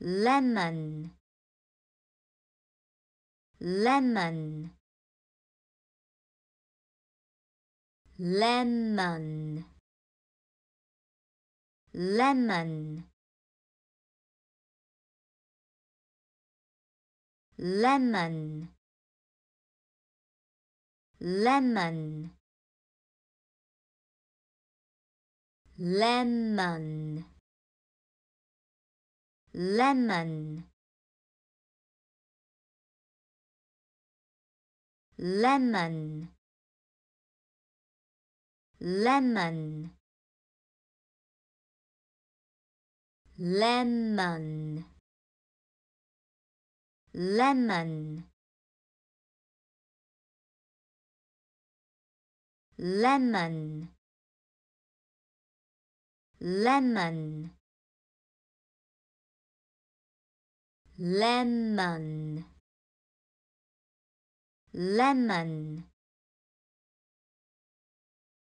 lemon lemon lemon lemon lemon lemon lemon lemon lemon lemon lemon lemon lemon lemon lemon lemon